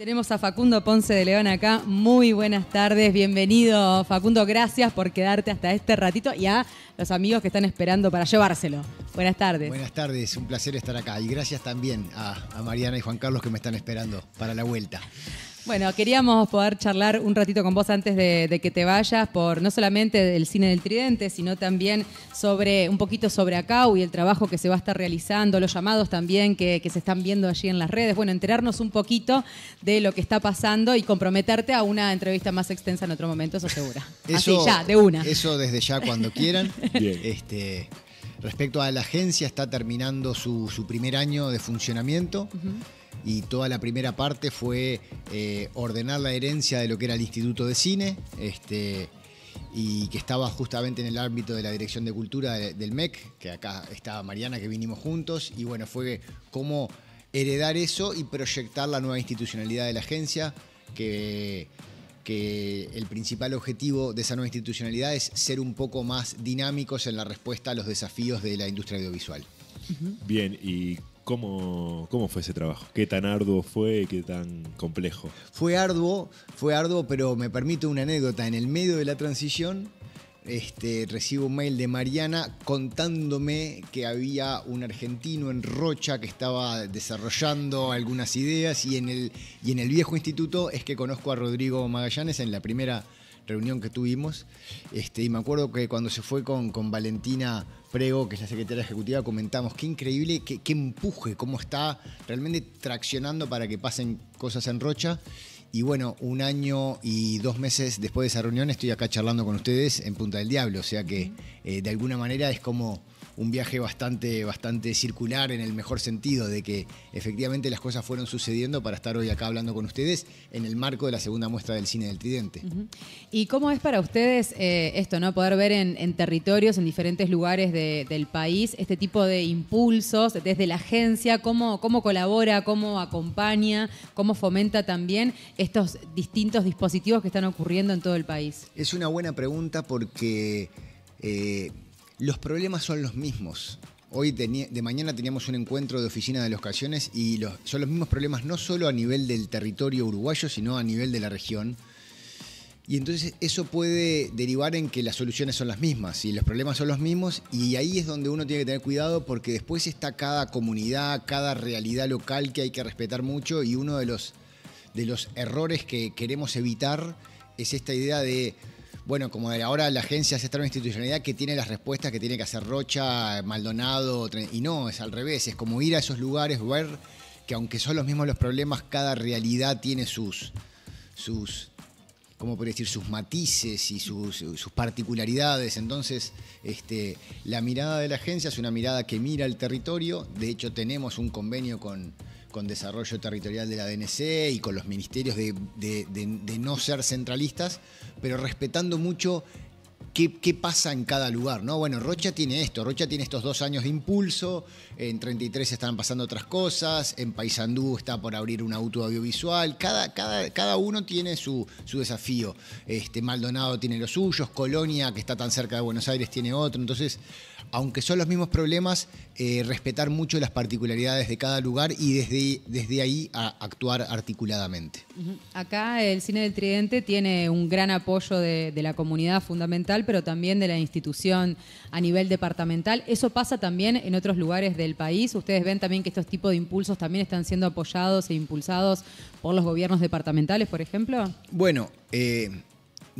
Tenemos a Facundo Ponce de León acá. Muy buenas tardes, bienvenido Facundo, gracias por quedarte hasta este ratito y a los amigos que están esperando para llevárselo. Buenas tardes. Buenas tardes, un placer estar acá y gracias también a, Mariana y Juan Carlos que me están esperando para la vuelta. Bueno, queríamos poder charlar un ratito con vos antes de, que te vayas por no solamente el cine del Tridente, sino también sobre un poquito sobre ACAU y el trabajo que se va a estar realizando, los llamados también que, se están viendo allí en las redes. Bueno, enterarnos un poquito de lo que está pasando y comprometerte a una entrevista más extensa en otro momento, eso segura. Eso, Así ya, de una. Eso desde ya cuando quieran. Este, respecto a la agencia, está terminando su, primer año de funcionamiento y toda la primera parte fue eh, ordenar la herencia de lo que era el Instituto de Cine, este, y que estaba justamente en el ámbito de la Dirección de Cultura del MEC, que acá estaba Mariana, que vinimos juntos, y bueno, fue cómo heredar eso y proyectar la nueva institucionalidad de la agencia, que, que el principal objetivo de esa nueva institucionalidad es ser un poco más dinámicos en la respuesta a los desafíos de la industria audiovisual. Bien, ¿y ¿Cómo, fue ese trabajo? ¿Qué tan arduo fue? ¿Qué tan complejo? Fue arduo, fue arduo, pero me permito una anécdota. En el medio de la transición este, recibo un mail de Mariana contándome que había un argentino en Rocha que estaba desarrollando algunas ideas y en el, y en el viejo instituto es que conozco a Rodrigo Magallanes en la primera reunión que tuvimos. Este, y me acuerdo que cuando se fue con, Valentina Prego, que es la secretaria ejecutiva, comentamos qué increíble, qué, empuje, cómo está realmente traccionando para que pasen cosas en Rocha. Y bueno, un año y dos meses después de esa reunión estoy acá charlando con ustedes en Punta del Diablo. O sea que eh, de alguna manera es como un viaje bastante, bastante circular en el mejor sentido, de que efectivamente las cosas fueron sucediendo para estar hoy acá hablando con ustedes en el marco de la segunda muestra del cine del Tridente. ¿Y cómo es para ustedes eh, esto, no poder ver en, territorios, en diferentes lugares del país, este tipo de impulsos desde la agencia? ¿Cómo, cómo colabora, cómo acompaña, cómo fomenta también estos distintos dispositivos que están ocurriendo en todo el país? Es una buena pregunta porque... Eh, los problemas son los mismos. Hoy de mañana teníamos un encuentro de oficina de los y son los mismos problemas no solo a nivel del territorio uruguayo, sino a nivel de la región. Y entonces eso puede derivar en que las soluciones son las mismas y los problemas son los mismos y ahí es donde uno tiene que tener cuidado porque después está cada comunidad, cada realidad local que hay que respetar mucho y uno de los, de los errores que queremos evitar es esta idea de bueno, como ahora la agencia es una institucionalidad que tiene las respuestas que tiene que hacer Rocha, Maldonado, y no, es al revés, es como ir a esos lugares, ver que aunque son los mismos los problemas, cada realidad tiene sus, sus ¿cómo podría decir?, sus matices y sus, particularidades. Entonces, este, la mirada de la agencia es una mirada que mira el territorio, de hecho tenemos un convenio con con desarrollo territorial de la DNC y con los ministerios de, no ser centralistas, pero respetando mucho Qué, pasa en cada lugar, ¿no? Bueno, Rocha tiene esto, Rocha tiene estos dos años de impulso, en 33 están pasando otras cosas, en Paysandú está por abrir un auto audiovisual, cada, cada, cada uno tiene su, desafío. Este, Maldonado tiene los suyos, Colonia, que está tan cerca de Buenos Aires, tiene otro, entonces aunque son los mismos problemas, eh, respetar mucho las particularidades de cada lugar y desde, desde ahí actuar articuladamente. Acá el Cine del Tridente tiene un gran apoyo de, la comunidad fundamental, pero también de la institución a nivel departamental. Eso pasa también en otros lugares del país. Ustedes ven también que estos tipos de impulsos también están siendo apoyados e impulsados por los gobiernos departamentales, por ejemplo. Bueno, eh,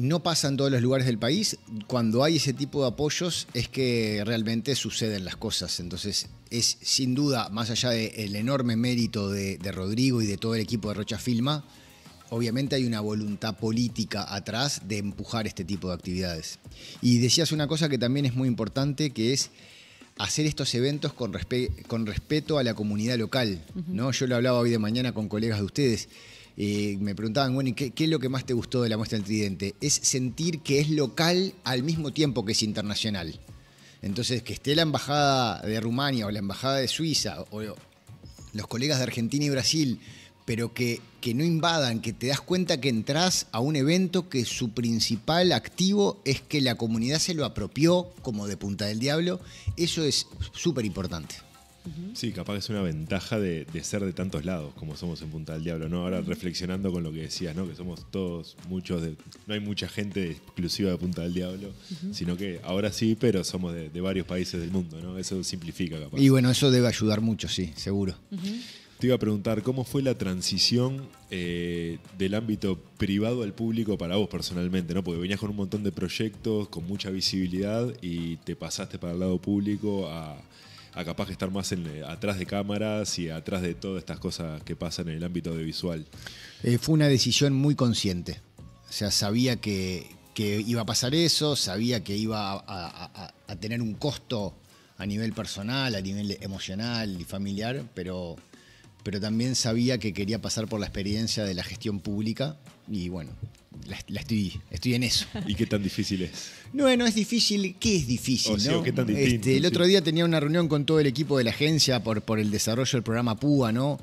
no pasa en todos los lugares del país. Cuando hay ese tipo de apoyos es que realmente suceden las cosas. Entonces es sin duda, más allá del enorme mérito de, Rodrigo y de todo el equipo de Rocha Filma, obviamente hay una voluntad política atrás de empujar este tipo de actividades. Y decías una cosa que también es muy importante, que es hacer estos eventos con, respeto a la comunidad local. ¿no? Yo lo hablaba hoy de mañana con colegas de ustedes eh, me preguntaban, bueno, qué, es lo que más te gustó de la muestra del Tridente? Es sentir que es local al mismo tiempo que es internacional. Entonces, que esté la embajada de Rumania o la embajada de Suiza o los colegas de Argentina y Brasil, pero que, que no invadan, que te das cuenta que entras a un evento que su principal activo es que la comunidad se lo apropió como de punta del diablo, eso es súper importante. Sí, capaz es una ventaja de, ser de tantos lados como somos en Punta del Diablo, ¿no? Ahora reflexionando con lo que decías, ¿no? Que somos todos muchos, de, no hay mucha gente exclusiva de Punta del Diablo, sino que ahora sí, pero somos de, varios países del mundo, ¿no? Eso simplifica capaz. Y bueno, eso debe ayudar mucho, sí, seguro. Te iba a preguntar, ¿cómo fue la transición eh, del ámbito privado al público para vos personalmente? ¿no? Porque venías con un montón de proyectos, con mucha visibilidad y te pasaste para el lado público a, a capaz de estar más eh, atrás de cámaras y atrás de todas estas cosas que pasan en el ámbito audiovisual. Eh, fue una decisión muy consciente. O sea, sabía que, iba a pasar eso, sabía que iba a, tener un costo a nivel personal, a nivel emocional y familiar, pero, pero también sabía que quería pasar por la experiencia de la gestión pública y bueno, la, estoy, estoy en eso. ¿Y qué tan difícil es? No, no es difícil. ¿Qué es difícil? Este, el otro día tenía una reunión con todo el equipo de la agencia por, por el desarrollo del programa PUA, ¿no?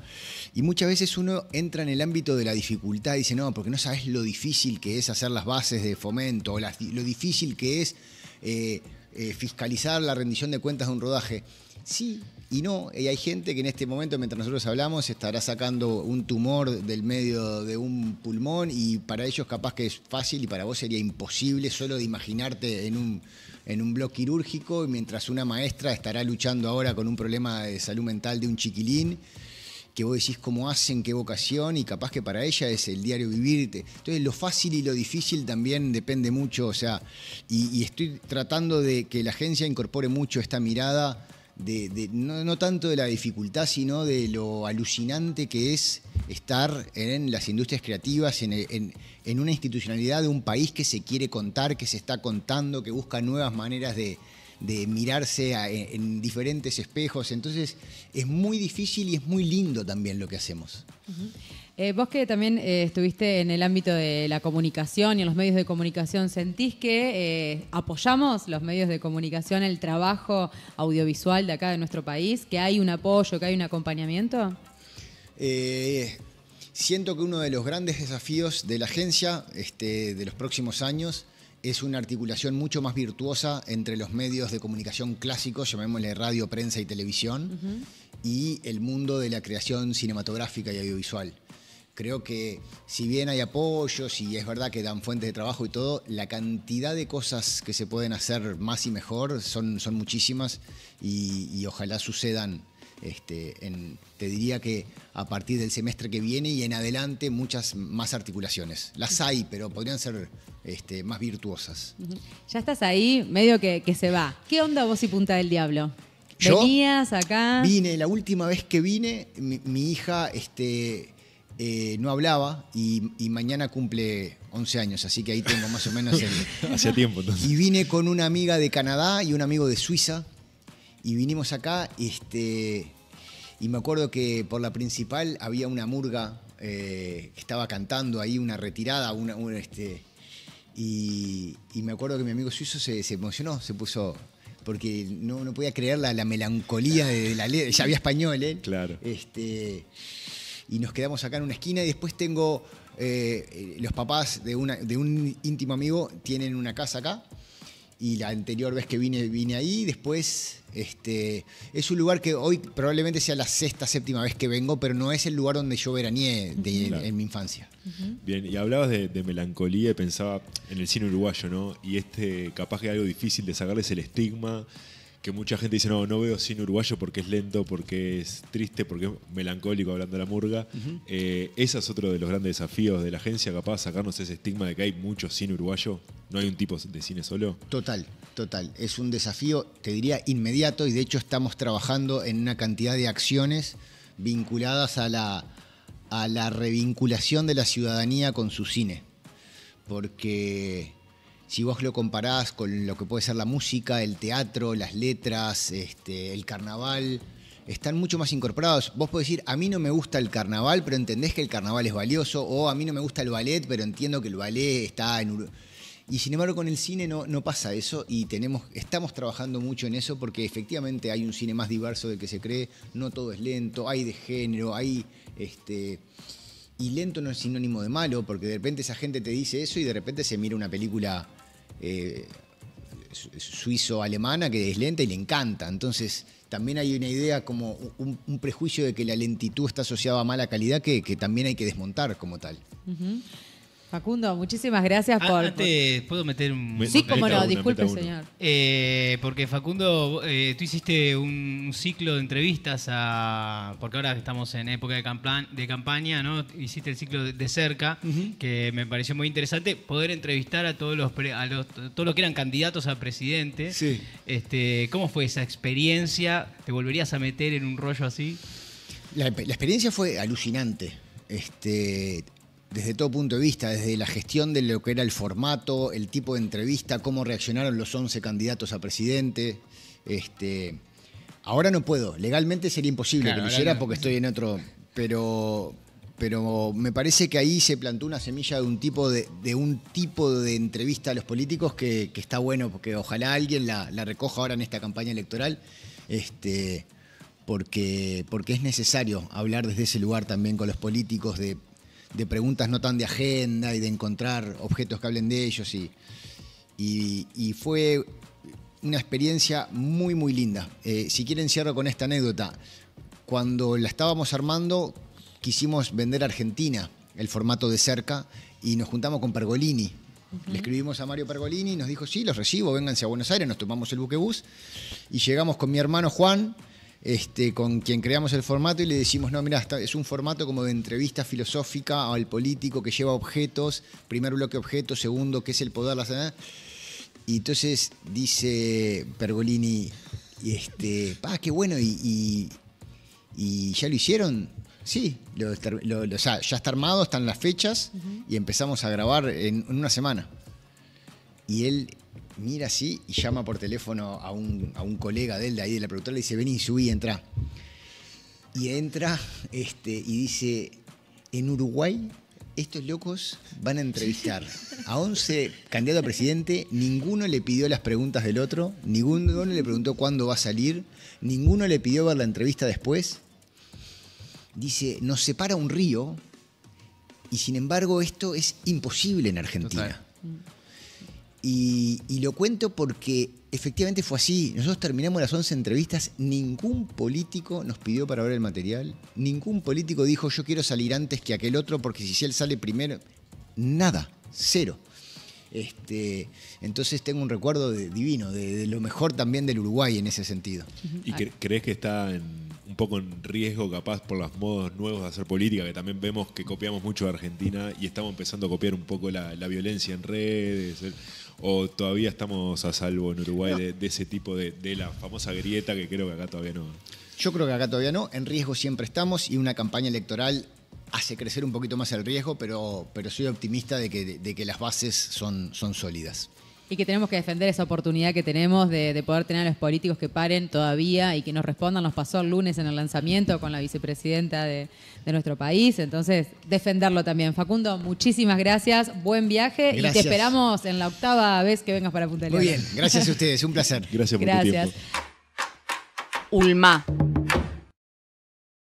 Y muchas veces uno entra en el ámbito de la dificultad y dice, no, porque no sabes lo difícil que es hacer las bases de fomento, lo difícil que es eh, eh, fiscalizar la rendición de cuentas de un rodaje. Sí, y no, hay gente que en este momento, mientras nosotros hablamos, estará sacando un tumor del medio de un pulmón y para ellos capaz que es fácil y para vos sería imposible solo de imaginarte en un, en un blog quirúrgico, y mientras una maestra estará luchando ahora con un problema de salud mental de un chiquilín que vos decís cómo hacen, qué vocación, y capaz que para ella es el diario vivirte. Entonces, lo fácil y lo difícil también depende mucho, o sea, y estoy tratando de que la agencia incorpore mucho esta mirada no, tanto de la dificultad, sino de lo alucinante que es estar en las industrias creativas, en, una institucionalidad de un país que se quiere contar, que se está contando, que busca nuevas maneras de, mirarse en, diferentes espejos. Entonces es muy difícil y es muy lindo también lo que hacemos. Eh, vos que también eh, estuviste en el ámbito de la comunicación y en los medios de comunicación, ¿sentís que eh, apoyamos los medios de comunicación, el trabajo audiovisual de acá de nuestro país? ¿Que hay un apoyo, que hay un acompañamiento? siento que uno de los grandes desafíos de la agencia este, de los próximos años es una articulación mucho más virtuosa entre los medios de comunicación clásicos, llamémosle radio, prensa y televisión, y el mundo de la creación cinematográfica y audiovisual. Creo que si bien hay apoyos y es verdad que dan fuentes de trabajo y todo, la cantidad de cosas que se pueden hacer más y mejor son, son muchísimas y, ojalá sucedan. Este, te diría que a partir del semestre que viene y en adelante muchas más articulaciones. Las hay, pero podrían ser este, más virtuosas. Ya estás ahí, medio que, se va. ¿Qué onda vos y Punta del Diablo? ¿Venías acá? Vine, la última vez que vine, mi, hija este, eh, no hablaba y, mañana cumple 11 años, así que ahí tengo más o menos el... Hace tiempo Y vine con una amiga de Canadá y un amigo de Suiza y vinimos acá este, y me acuerdo que por la principal había una murga eh, que estaba cantando ahí una retirada, este, y, me acuerdo que mi amigo suizo se, emocionó, se puso porque no, no podía creer la, melancolía de, la letra. Ya había español, ¿eh? Claro. Este, y nos quedamos acá en una esquina y después tengo eh, eh, los papás de, una, de un íntimo amigo tienen una casa acá y la anterior vez que vine, vine ahí. Después, este, es un lugar que hoy probablemente sea la sexta, séptima vez que vengo, pero no es el lugar donde yo veraneé de, en, mi infancia. Bien, y hablabas de, melancolía y pensaba en el cine uruguayo, ¿no? Y este, capaz que algo difícil de sacarles el estigma que mucha gente dice, no, no veo cine uruguayo porque es lento, porque es triste, porque es melancólico hablando de la murga. Eh, ese es otro de los grandes desafíos de la agencia, capaz de sacarnos ese estigma de que hay mucho cine uruguayo, no hay un tipo de cine solo. Total, total. Es un desafío, te diría, inmediato y de hecho estamos trabajando en una cantidad de acciones vinculadas a la, a la revinculación de la ciudadanía con su cine. Porque si vos lo comparás con lo que puede ser la música, el teatro, las letras, este, el carnaval, están mucho más incorporados. Vos podés decir, a mí no me gusta el carnaval, pero entendés que el carnaval es valioso, o a mí no me gusta el ballet, pero entiendo que el ballet está en... Y sin embargo con el cine no, no pasa eso y tenemos, estamos trabajando mucho en eso porque efectivamente hay un cine más diverso del que se cree, no todo es lento, hay de género, hay este, y lento no es sinónimo de malo, porque de repente esa gente te dice eso y de repente se mira una película eh, suizo-alemana que es lenta y le encanta. Entonces, también hay una idea como un, prejuicio de que la lentitud está asociada a mala calidad que, también hay que desmontar como tal. Facundo, muchísimas gracias ah, por. Antes, ¿puedo meter un.? Sí, cómo no, disculpe, señor. Eh, porque Facundo, eh, tú hiciste un ciclo de entrevistas a. Porque ahora estamos en época de, de campaña, ¿no? Hiciste el ciclo de, cerca, que me pareció muy interesante poder entrevistar a todos los, todos los que eran candidatos a presidente. Sí. Este, ¿Cómo fue esa experiencia? ¿Te volverías a meter en un rollo así? la, la experiencia fue alucinante. Este, desde todo punto de vista, desde la gestión de lo que era el formato, el tipo de entrevista, cómo reaccionaron los 11 candidatos a presidente. Este, ahora no puedo, legalmente sería imposible que lo hiciera porque estoy en otro, pero pero me parece que ahí se plantó una semilla de un tipo de, un tipo de entrevista a los políticos que, está bueno, porque ojalá alguien la, la, recoja ahora en esta campaña electoral, este, porque, porque es necesario hablar desde ese lugar también con los políticos de de preguntas no tan de agenda y de encontrar objetos que hablen de ellos. Y, y, fue una experiencia muy, muy linda. Eh, si quieren, cierro con esta anécdota. Cuando la estábamos armando, quisimos vender a Argentina el formato de cerca y nos juntamos con Pergolini. Le escribimos a Mario Pergolini y nos dijo, sí, los recibo, vénganse a Buenos Aires, nos tomamos el buquebús y llegamos con mi hermano Juan, este, con quien creamos el formato y le decimos, no, mira, es un formato como de entrevista filosófica al político que lleva objetos, primer bloque objeto, segundo, que es el poder, la... Y entonces dice Pergolini, y este, ah, qué bueno, y, y, ya lo hicieron. Sí, ya está armado, están las fechas y empezamos a grabar en, en, una semana. Y él mira así y llama por teléfono a un, colega de él, de ahí de la productora, le dice, vení, subí, entra. Y entra este, y dice, en Uruguay estos locos van a entrevistar a 11 candidatos a presidente, ninguno le pidió las preguntas del otro, ninguno le preguntó cuándo va a salir, ninguno le pidió ver la entrevista después. Dice, nos separa un río y sin embargo esto es imposible en Argentina. Y, lo cuento porque efectivamente fue así. Nosotros terminamos las 11 entrevistas, ningún político nos pidió para ver el material, ningún político dijo yo quiero salir antes que aquel otro porque si él sale primero, nada, cero. Este, entonces tengo un recuerdo divino, de, de, lo mejor también del Uruguay en ese sentido. ¿Y crees que está en poco en riesgo, capaz por los modos nuevos de hacer política, que también vemos que copiamos mucho de Argentina y estamos empezando a copiar un poco la, violencia en redes? ¿O todavía estamos a salvo en Uruguay de, ese tipo de, la famosa grieta que creo que acá todavía no? Yo creo que acá todavía no, en riesgo siempre estamos y una campaña electoral hace crecer un poquito más el riesgo, pero, pero soy optimista de que, que las bases son, son sólidas. Y que tenemos que defender esa oportunidad que tenemos de, poder tener a los políticos que paren todavía y que nos respondan. Nos pasó el lunes en el lanzamiento con la vicepresidenta de, nuestro país. Entonces, defenderlo también. Facundo, muchísimas gracias. Buen viaje y te esperamos en la octava vez que vengas para Punta Muy este. bien, gracias a ustedes. Un placer. Gracias por gracias. Ulma.